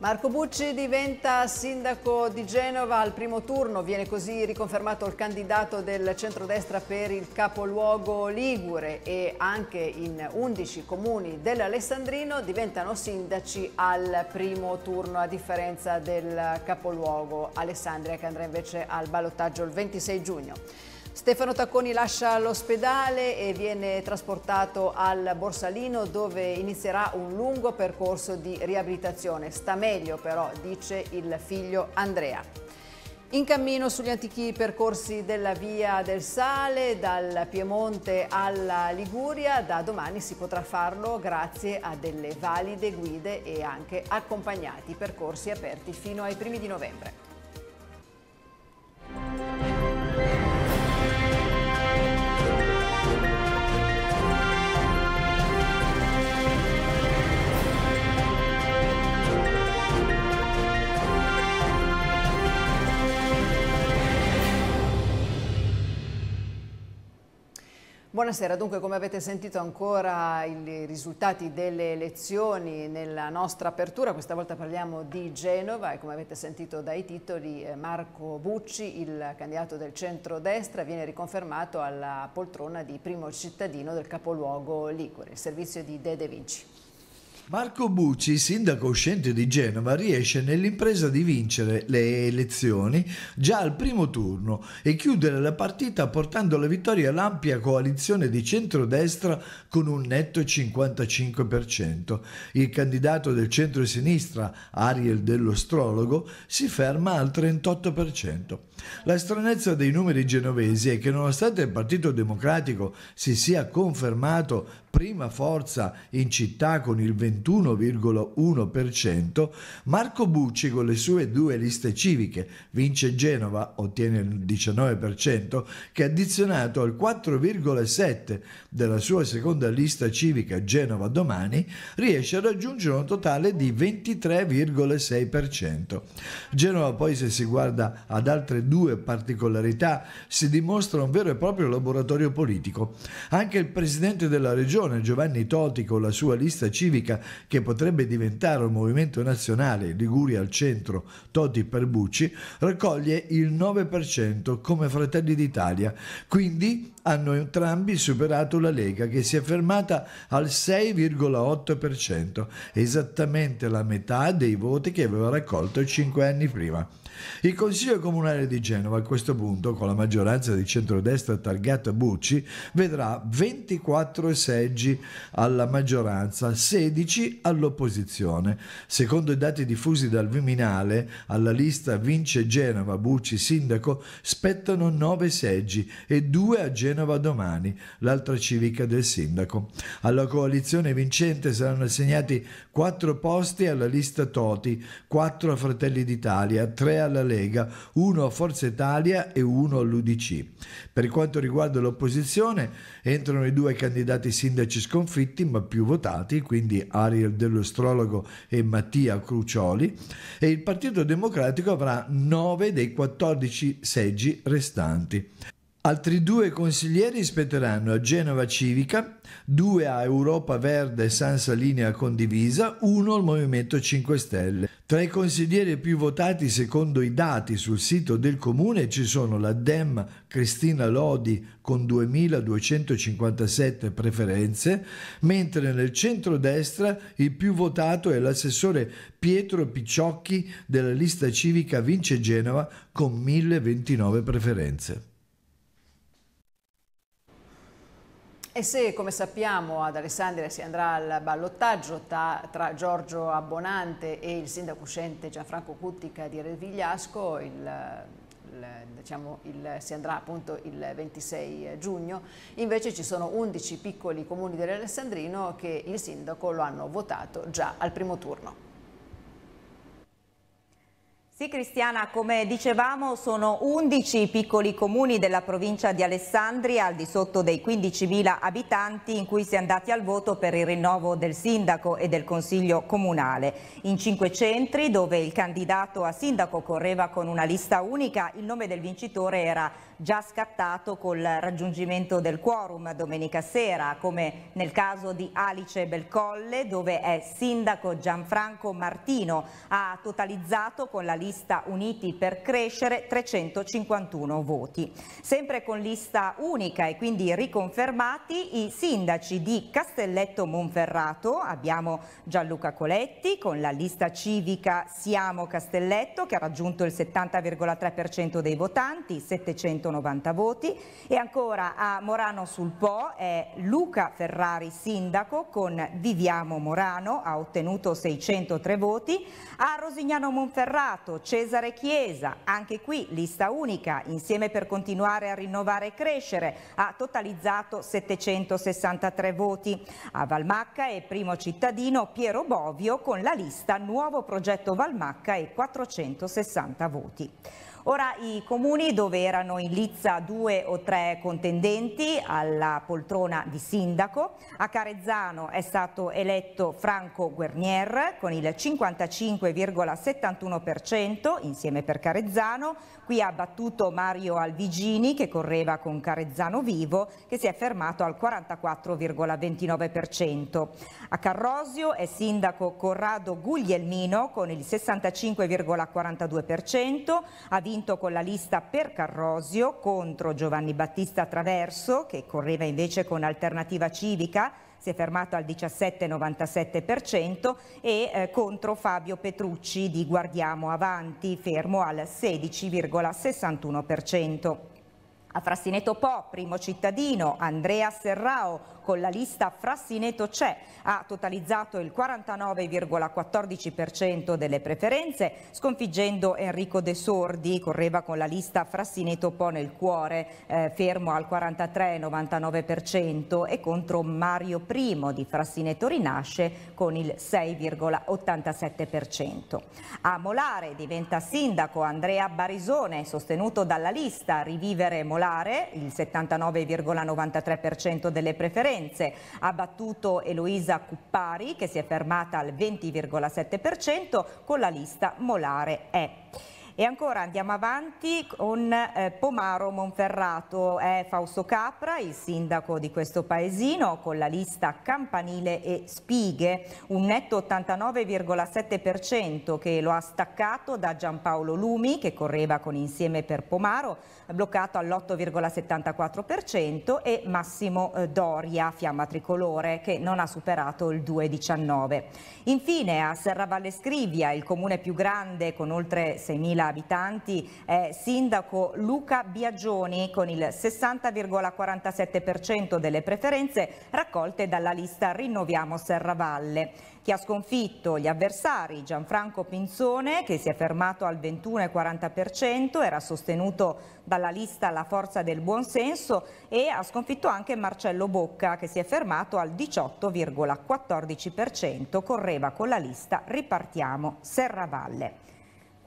Marco Bucci diventa sindaco di Genova al primo turno, viene così riconfermato il candidato del centrodestra per il capoluogo Ligure e anche in 11 comuni dell'Alessandrino diventano sindaci al primo turno a differenza del capoluogo Alessandria che andrà invece al ballottaggio il 26 giugno. Stefano Tacconi lascia l'ospedale e viene trasportato al Borsalino dove inizierà un lungo percorso di riabilitazione. Sta meglio però, dice il figlio Andrea. In cammino sugli antichi percorsi della Via del Sale, dal Piemonte alla Liguria, da domani si potrà farlo grazie a delle valide guide e anche accompagnati percorsi aperti fino ai primi di novembre. Buonasera, dunque come avete sentito ancora i risultati delle elezioni nella nostra apertura, questa volta parliamo di Genova e come avete sentito dai titoli eh, Marco Bucci, il candidato del centro-destra, viene riconfermato alla poltrona di primo cittadino del capoluogo Ligure, il servizio di De De Vinci. Marco Bucci, sindaco uscente di Genova, riesce nell'impresa di vincere le elezioni già al primo turno e chiudere la partita portando alla vittoria l'ampia coalizione di centrodestra con un netto 55%. Il candidato del centro-sinistra, Ariel dell'Ostrologo, si ferma al 38%. La stranezza dei numeri genovesi è che nonostante il Partito Democratico si sia confermato prima forza in città con il 21,1%, Marco Bucci con le sue due liste civiche vince Genova, ottiene il 19%, che addizionato al 4,7% della sua seconda lista civica Genova Domani, riesce a raggiungere un totale di 23,6%. Genova poi se si guarda ad altre due due particolarità si dimostra un vero e proprio laboratorio politico. Anche il presidente della regione, Giovanni Toti, con la sua lista civica che potrebbe diventare un movimento nazionale, Liguria al centro, Toti per Bucci, raccoglie il 9% come Fratelli d'Italia. Quindi hanno entrambi superato la Lega che si è fermata al 6,8%, esattamente la metà dei voti che aveva raccolto cinque anni prima. Il Consiglio Comunale di Genova a questo punto, con la maggioranza di centrodestra targata Bucci, vedrà 24 seggi alla maggioranza, 16 all'opposizione. Secondo i dati diffusi dal Viminale, alla lista Vince Genova Bucci Sindaco spettano 9 seggi e 2 a Genova domani, l'altra civica del sindaco. Alla coalizione vincente saranno assegnati 4 posti alla lista Toti, 4 a Fratelli d'Italia, 3 a alla Lega, uno a Forza Italia e uno all'UDC. Per quanto riguarda l'opposizione, entrano i due candidati sindaci sconfitti ma più votati, quindi Ariel dell'Ostrologo e Mattia Crucioli, e il Partito Democratico avrà 9 dei 14 seggi restanti. Altri due consiglieri spetteranno a Genova Civica, due a Europa Verde e Sansa Linea Condivisa, uno al Movimento 5 Stelle. Tra i consiglieri più votati secondo i dati sul sito del comune ci sono la Dem Cristina Lodi con 2257 preferenze, mentre nel centrodestra il più votato è l'assessore Pietro Picciocchi della lista civica Vince Genova con 1029 preferenze. E se, come sappiamo, ad Alessandria si andrà al ballottaggio tra, tra Giorgio Abbonante e il sindaco uscente Gianfranco Cuttica di Revigliasco, il, il, diciamo, il, si andrà appunto il 26 giugno, invece ci sono 11 piccoli comuni dell'Alessandrino che il sindaco lo hanno votato già al primo turno. Sì Cristiana, come dicevamo sono 11 i piccoli comuni della provincia di Alessandria al di sotto dei 15.000 abitanti in cui si è andati al voto per il rinnovo del sindaco e del consiglio comunale. In cinque centri dove il candidato a sindaco correva con una lista unica il nome del vincitore era già scattato col raggiungimento del quorum domenica sera, come nel caso di Alice Belcolle, dove è sindaco Gianfranco Martino, ha totalizzato con la lista Uniti per crescere 351 voti. Sempre con lista unica e quindi riconfermati i sindaci di Castelletto Monferrato, abbiamo Gianluca Coletti con la lista civica Siamo Castelletto che ha raggiunto il 70,3% dei votanti, 700 190 voti e ancora a Morano sul Po è Luca Ferrari sindaco con Viviamo Morano ha ottenuto 603 voti, a Rosignano Monferrato Cesare Chiesa anche qui lista unica insieme per continuare a rinnovare e crescere ha totalizzato 763 voti, a Valmacca è primo cittadino Piero Bovio con la lista Nuovo Progetto Valmacca e 460 voti. Ora i comuni dove erano in lizza due o tre contendenti alla poltrona di sindaco, a Carezzano è stato eletto Franco Guernier con il 55,71% insieme per Carezzano, qui ha battuto Mario Alvigini che correva con Carezzano Vivo che si è fermato al 44,29%. A Carrosio è sindaco Corrado Guglielmino con il 65,42%, ha vinto vinto con la lista per Carrosio contro Giovanni Battista Traverso, che correva invece con Alternativa Civica, si è fermato al 17,97% e eh, contro Fabio Petrucci di Guardiamo Avanti, fermo al 16,61%. A Frassineto Po, primo cittadino, Andrea Serrao, con la lista Frassineto c'è, ha totalizzato il 49,14% delle preferenze, sconfiggendo Enrico De Sordi, correva con la lista Frassineto Po nel cuore, eh, fermo al 43,99% e contro Mario Primo di Frassineto Rinasce con il 6,87%. A Molare diventa sindaco Andrea Barisone, sostenuto dalla lista Rivivere Molare, il 79,93% delle preferenze, Firenze. Ha battuto Eloisa Cuppari che si è fermata al 20,7% con la lista Molare E. E ancora andiamo avanti con eh, Pomaro Monferrato, è Fausto Capra, il sindaco di questo paesino, con la lista Campanile e Spighe, un netto 89,7% che lo ha staccato da Giampaolo Lumi, che correva con insieme per Pomaro, bloccato all'8,74% e Massimo eh, Doria, fiamma tricolore, che non ha superato il 2,19%. Infine a Serravalle Scrivia, il comune più grande con oltre 6.000 abitanti è sindaco Luca Biagioni con il 60,47% delle preferenze raccolte dalla lista Rinnoviamo Serravalle. Chi ha sconfitto gli avversari Gianfranco Pinzone che si è fermato al 21,40% era sostenuto dalla lista La Forza del Buonsenso e ha sconfitto anche Marcello Bocca che si è fermato al 18,14% correva con la lista Ripartiamo Serravalle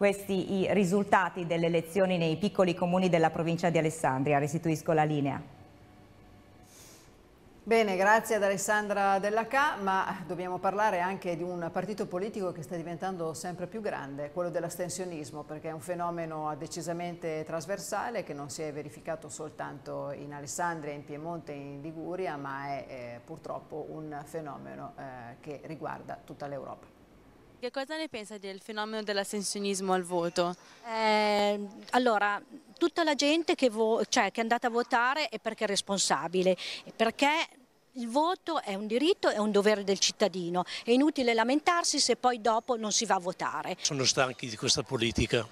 questi i risultati delle elezioni nei piccoli comuni della provincia di Alessandria. Restituisco la linea. Bene, grazie ad Alessandra Della Ca, ma dobbiamo parlare anche di un partito politico che sta diventando sempre più grande, quello dell'astensionismo, perché è un fenomeno decisamente trasversale che non si è verificato soltanto in Alessandria, in Piemonte, in Liguria, ma è eh, purtroppo un fenomeno eh, che riguarda tutta l'Europa. Che cosa ne pensa del fenomeno dell'astensionismo al voto? Eh, allora, tutta la gente che, cioè, che è andata a votare è perché è responsabile, perché il voto è un diritto, e un dovere del cittadino, è inutile lamentarsi se poi dopo non si va a votare. Sono stanchi di questa politica,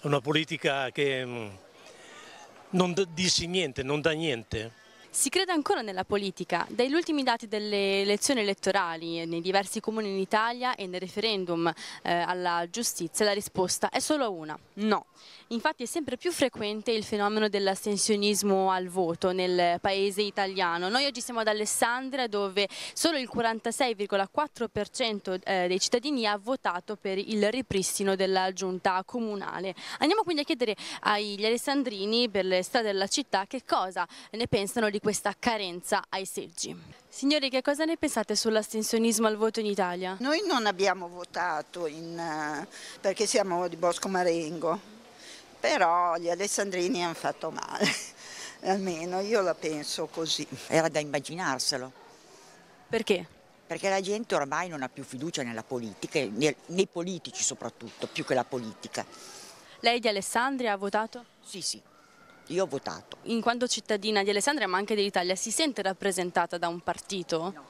è una politica che mm, non dice niente, non dà niente. Si crede ancora nella politica. Dagli ultimi dati delle elezioni elettorali nei diversi comuni in Italia e nel referendum eh, alla giustizia la risposta è solo una, no. Infatti è sempre più frequente il fenomeno dell'astensionismo al voto nel paese italiano. Noi oggi siamo ad Alessandria dove solo il 46,4% eh, dei cittadini ha votato per il ripristino della giunta comunale. Andiamo quindi a chiedere agli alessandrini per le strade della città che cosa ne pensano di questa carenza ai seggi. Signori, che cosa ne pensate sull'astensionismo al voto in Italia? Noi non abbiamo votato in, eh, perché siamo di Bosco Marengo però gli alessandrini hanno fatto male, almeno io la penso così. Era da immaginarselo. Perché? Perché la gente ormai non ha più fiducia nella politica, nei politici soprattutto, più che la politica. Lei di Alessandria ha votato? Sì, sì, io ho votato. In quanto cittadina di Alessandria ma anche dell'Italia si sente rappresentata da un partito? No.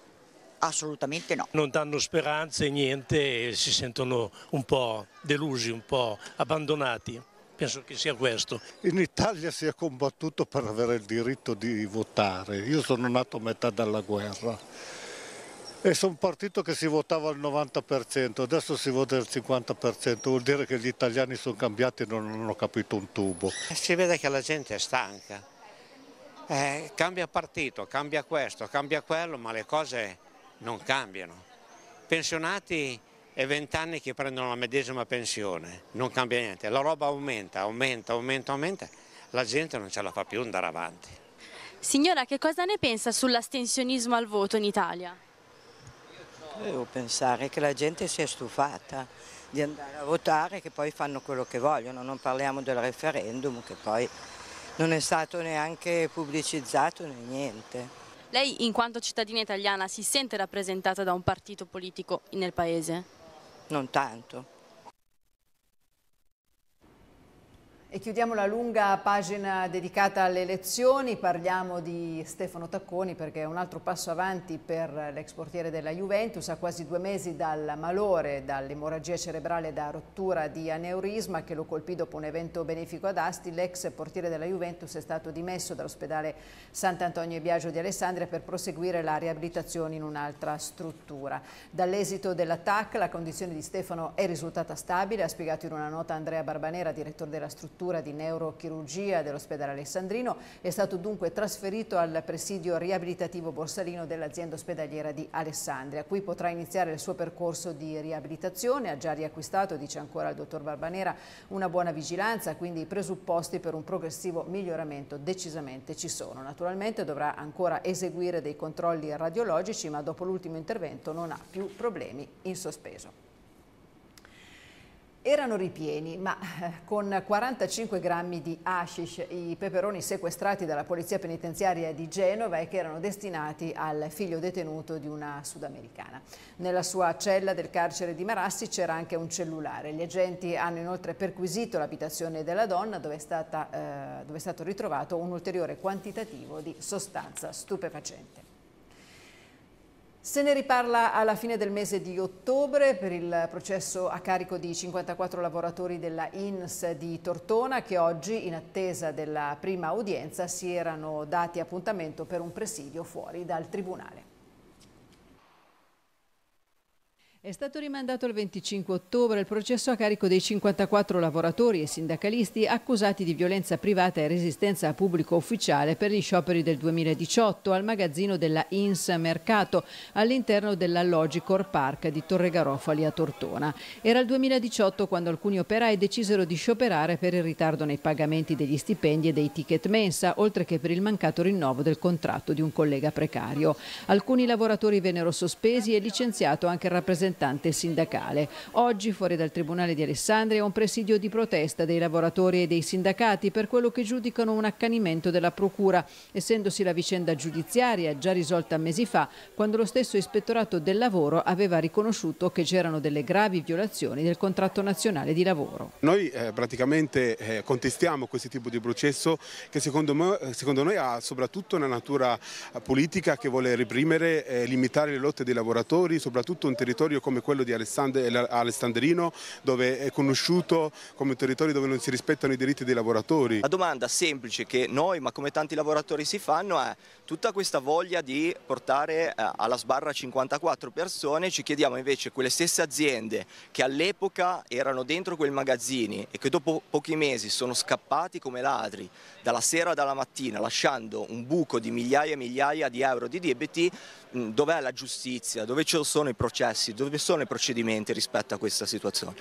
Assolutamente no. Non danno speranze, niente, si sentono un po' delusi, un po' abbandonati. Penso che sia questo. In Italia si è combattuto per avere il diritto di votare. Io sono nato a metà della guerra e sono partito che si votava al 90%, adesso si vota al 50%, vuol dire che gli italiani sono cambiati e non hanno capito un tubo. Si vede che la gente è stanca, eh, cambia partito, cambia questo, cambia quello, ma le cose non cambiano. Pensionati e vent'anni che prendono la medesima pensione, non cambia niente, la roba aumenta, aumenta, aumenta, aumenta, la gente non ce la fa più andare avanti. Signora, che cosa ne pensa sull'astensionismo al voto in Italia? Devo pensare che la gente si è stufata di andare a votare, che poi fanno quello che vogliono, non parliamo del referendum che poi non è stato neanche pubblicizzato né niente. Lei in quanto cittadina italiana si sente rappresentata da un partito politico nel Paese? non tanto. E chiudiamo la lunga pagina dedicata alle elezioni, parliamo di Stefano Tacconi perché è un altro passo avanti per l'ex portiere della Juventus, a quasi due mesi dal malore, dall'emorragia cerebrale da rottura di aneurisma che lo colpì dopo un evento benefico ad Asti, l'ex portiere della Juventus è stato dimesso dall'ospedale Sant'Antonio e Biagio di Alessandria per proseguire la riabilitazione in un'altra struttura. Dall'esito dell'attacco la condizione di Stefano è risultata stabile, ha spiegato in una nota Andrea Barbanera, direttore della struttura struttura di neurochirurgia dell'ospedale Alessandrino, è stato dunque trasferito al presidio riabilitativo borsalino dell'azienda ospedaliera di Alessandria. Qui potrà iniziare il suo percorso di riabilitazione, ha già riacquistato, dice ancora il dottor Barbanera, una buona vigilanza, quindi i presupposti per un progressivo miglioramento decisamente ci sono. Naturalmente dovrà ancora eseguire dei controlli radiologici, ma dopo l'ultimo intervento non ha più problemi in sospeso. Erano ripieni, ma eh, con 45 grammi di hashish, i peperoni sequestrati dalla polizia penitenziaria di Genova e che erano destinati al figlio detenuto di una sudamericana. Nella sua cella del carcere di Marassi c'era anche un cellulare. Gli agenti hanno inoltre perquisito l'abitazione della donna dove è, stata, eh, dove è stato ritrovato un ulteriore quantitativo di sostanza stupefacente. Se ne riparla alla fine del mese di ottobre per il processo a carico di 54 lavoratori della INS di Tortona che oggi, in attesa della prima udienza, si erano dati appuntamento per un presidio fuori dal Tribunale. È stato rimandato il 25 ottobre il processo a carico dei 54 lavoratori e sindacalisti accusati di violenza privata e resistenza a pubblico ufficiale per gli scioperi del 2018 al magazzino della INS Mercato all'interno della Logicor Park di Torre Garofali a Tortona. Era il 2018 quando alcuni operai decisero di scioperare per il ritardo nei pagamenti degli stipendi e dei ticket mensa, oltre che per il mancato rinnovo del contratto di un collega precario. Alcuni lavoratori vennero sospesi e licenziato anche il rappresentante rappresentante sindacale. Oggi fuori dal Tribunale di Alessandria un presidio di protesta dei lavoratori e dei sindacati per quello che giudicano un accanimento della Procura, essendosi la vicenda giudiziaria già risolta mesi fa, quando lo stesso ispettorato del lavoro aveva riconosciuto che c'erano delle gravi violazioni del contratto nazionale di lavoro. Noi eh, praticamente eh, contestiamo questo tipo di processo che secondo, me, eh, secondo, noi ha soprattutto una natura eh, politica che vuole reprimere e eh, limitare le lotte dei lavoratori, soprattutto un territorio territorio come quello di eh, Alessandrino dove è conosciuto come un territorio dove non si rispettano i diritti dei lavoratori. La domanda semplice che noi ma come tanti lavoratori si fanno è tutta questa voglia di portare eh, alla sbarra 54 persone ci chiediamo invece quelle stesse aziende che all'epoca erano dentro quei magazzini e che dopo pochi mesi sono scappati come ladri dalla sera alla mattina lasciando un buco di migliaia e migliaia di euro di debiti Mm, dov'è la giustizia, dove ci sono i processi, dove sono i procedimenti rispetto a questa situazione.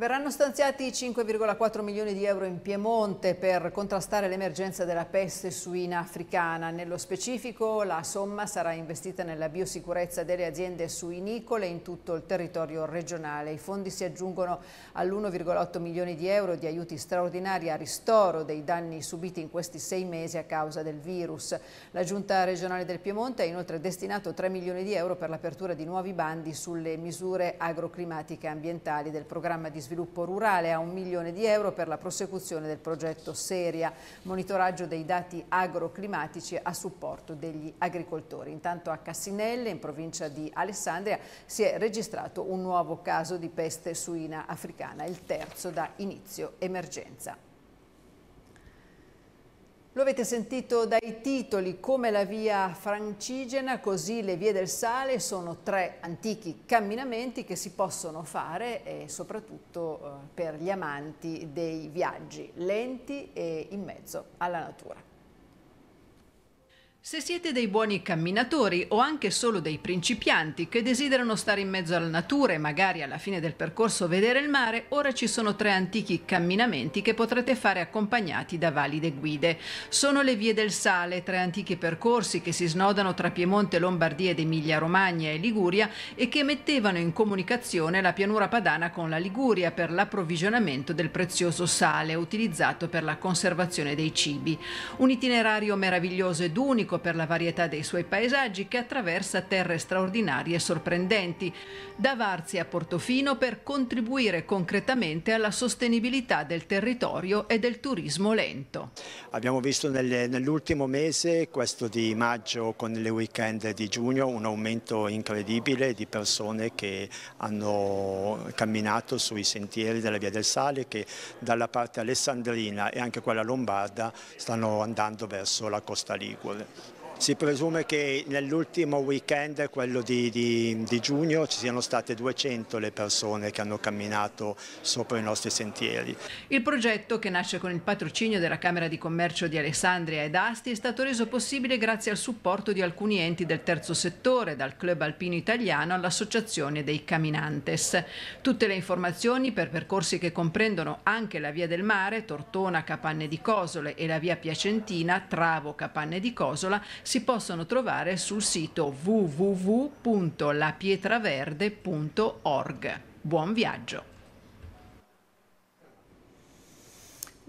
Verranno stanziati 5,4 milioni di euro in Piemonte per contrastare l'emergenza della peste suina africana. Nello specifico la somma sarà investita nella biosicurezza delle aziende suinicole in tutto il territorio regionale. I fondi si aggiungono all'1,8 milioni di euro di aiuti straordinari a ristoro dei danni subiti in questi sei mesi a causa del virus. La Giunta regionale del Piemonte ha inoltre destinato 3 milioni di euro per l'apertura di nuovi bandi sulle misure agroclimatiche e ambientali del programma di sviluppo sviluppo rurale a un milione di euro per la prosecuzione del progetto Seria, monitoraggio dei dati agroclimatici a supporto degli agricoltori. Intanto a Cassinelle, in provincia di Alessandria, si è registrato un nuovo caso di peste suina africana, il terzo da inizio emergenza. Lo avete sentito dai titoli, come la via francigena, così le vie del sale sono tre antichi camminamenti che si possono fare eh, soprattutto per gli amanti dei viaggi lenti e in mezzo alla natura. Se siete dei buoni camminatori o anche solo dei principianti che desiderano stare in mezzo alla natura e magari alla fine del percorso vedere il mare, ora ci sono tre antichi camminamenti che potrete fare accompagnati da valide guide. Sono le Vie del Sale, tre antichi percorsi che si snodano tra Piemonte, Lombardia ed Emilia-Romagna e Liguria e che mettevano in comunicazione la pianura padana con la Liguria per l'approvvigionamento del prezioso sale utilizzato per la conservazione dei cibi. Un itinerario meraviglioso ed unico unico per la varietà dei suoi paesaggi che attraversa terre straordinarie e sorprendenti, da Varzi a Portofino per contribuire concretamente alla sostenibilità del territorio e del turismo lento. Abbiamo visto nell'ultimo mese, questo di maggio con le weekend di giugno, un aumento incredibile di persone che hanno camminato sui sentieri della Via del Sale che dalla parte alessandrina e anche quella lombarda stanno andando verso la costa Ligure. Si presume che nell'ultimo weekend, quello di, di, di, giugno, ci siano state 200 le persone che hanno camminato sopra i nostri sentieri. Il progetto, che nasce con il patrocinio della Camera di Commercio di Alessandria ed Asti, è stato reso possibile grazie al supporto di alcuni enti del terzo settore, dal Club Alpino Italiano all'Associazione dei Caminantes. Tutte le informazioni per percorsi che comprendono anche la Via del Mare, Tortona, Capanne di Cosole e la via Piacentina, Travo Capanne di Cosola si possono trovare sul sito www.lapietraverde.org. Buon viaggio!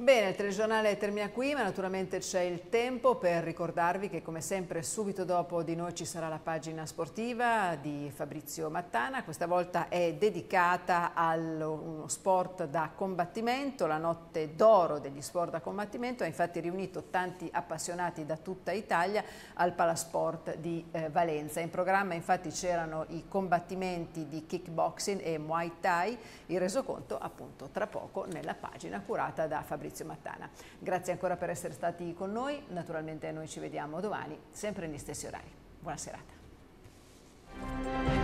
Bene, il telegiornale termina qui, ma naturalmente c'è il tempo per ricordarvi che come sempre subito dopo di noi ci sarà la pagina sportiva di Fabrizio Mattana, questa volta è dedicata allo sport da combattimento, la notte d'oro degli sport da combattimento, ha infatti riunito tanti appassionati da tutta Italia al Palasport di eh, Valenza. In programma infatti c'erano i combattimenti di kickboxing e Muay Thai, il resoconto appunto tra poco nella pagina curata da Fabrizio. Fabrizio Mattana. Grazie ancora per essere stati con noi, naturalmente noi ci vediamo domani, sempre negli stessi orari. Buona serata.